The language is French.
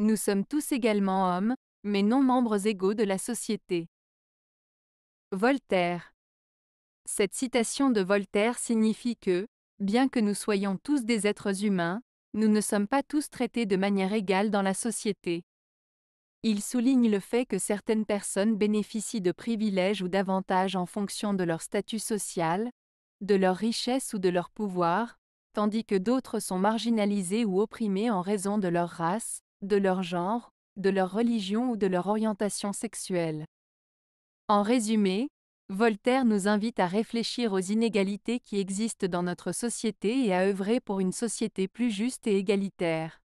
Nous sommes tous également hommes, mais non membres égaux de la société. Voltaire. Cette citation de Voltaire signifie que, bien que nous soyons tous des êtres humains, nous ne sommes pas tous traités de manière égale dans la société. Il souligne le fait que certaines personnes bénéficient de privilèges ou d'avantages en fonction de leur statut social, de leur richesse ou de leur pouvoir, tandis que d'autres sont marginalisées ou opprimés en raison de leur race, de leur genre, de leur religion ou de leur orientation sexuelle. En résumé, Voltaire nous invite à réfléchir aux inégalités qui existent dans notre société et à œuvrer pour une société plus juste et égalitaire.